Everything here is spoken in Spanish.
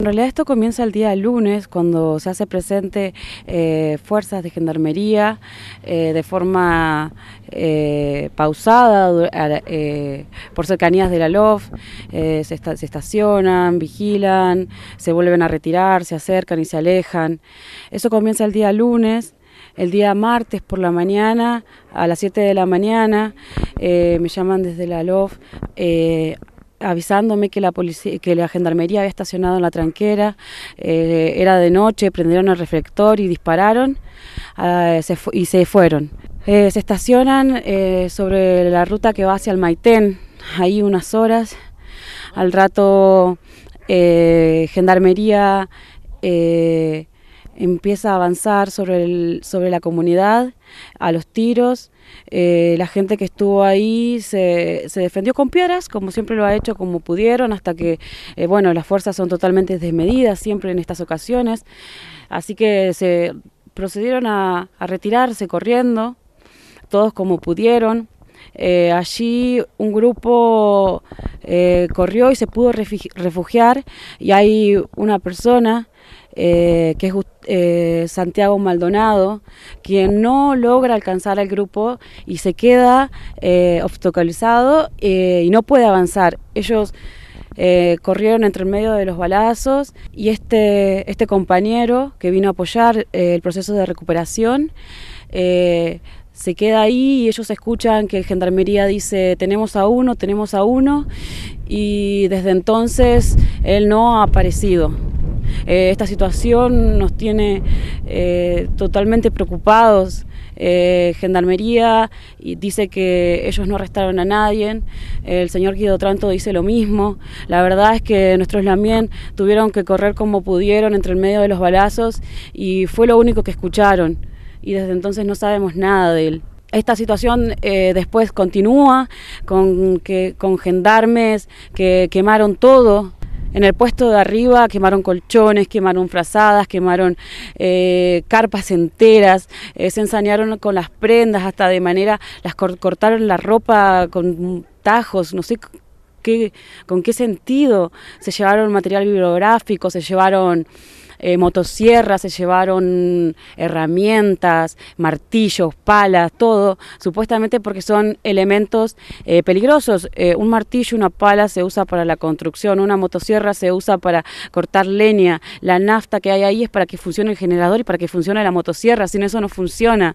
En realidad esto comienza el día lunes cuando se hace presente eh, fuerzas de gendarmería eh, de forma eh, pausada por cercanías de la LOF, se, se, estacionan, vigilan, se vuelven a retirar, se acercan y se alejan. Eso comienza el día lunes. El día martes por la mañana, a las 7 de la mañana, me llaman desde la LOF avisándome que la, policía, que la gendarmería había estacionado en la tranquera, eh, era de noche, prendieron el reflector y dispararon ah, y se fueron. Eh, se estacionan eh, sobre la ruta que va hacia el Maitén, ahí unas horas, al rato gendarmería empieza a avanzar sobre, el, sobre la comunidad, a los tiros. Eh, la gente que estuvo ahí se, defendió con piedras, como siempre lo ha hecho, como pudieron, hasta que, eh, bueno, las fuerzas son totalmente desmedidas siempre en estas ocasiones. Así que se procedieron a, retirarse corriendo, todos como pudieron. Eh, allí un grupo corrió y se pudo refugiar y hay una persona eh, que es eh, Santiago Maldonado, quien no logra alcanzar al grupo y se queda eh, obstaculizado eh, y no puede avanzar. Ellos corrieron entre el medio de los balazos y este, este compañero que vino a apoyar el proceso de recuperación se queda ahí y ellos escuchan que Gendarmería dice tenemos a uno, tenemos a uno y desde entonces él no ha aparecido. Eh, esta situación nos tiene eh, totalmente preocupados. Eh, gendarmería dice que ellos no arrestaron a nadie. El señor Guido Tranto dice lo mismo. La verdad es que nuestros lamien tuvieron que correr como pudieron entre el medio de los balazos y fue lo único que escucharon. Y desde entonces no sabemos nada de él. Esta situación después continúa con, que, con gendarmes que quemaron todo en el puesto de arriba quemaron colchones, quemaron frazadas, quemaron eh, carpas enteras, eh, se ensañaron con las prendas, hasta de manera, las cortaron la ropa con tajos, no sé qué, con qué sentido. Se llevaron material bibliográfico, se llevaron eh, motosierras, se llevaron herramientas, martillos, palas, todo, supuestamente porque son elementos eh, peligrosos. Eh, un martillo, una pala se usa para la construcción, una motosierra se usa para cortar leña, la nafta que hay ahí es para que funcione el generador y para que funcione la motosierra, sin eso no funciona.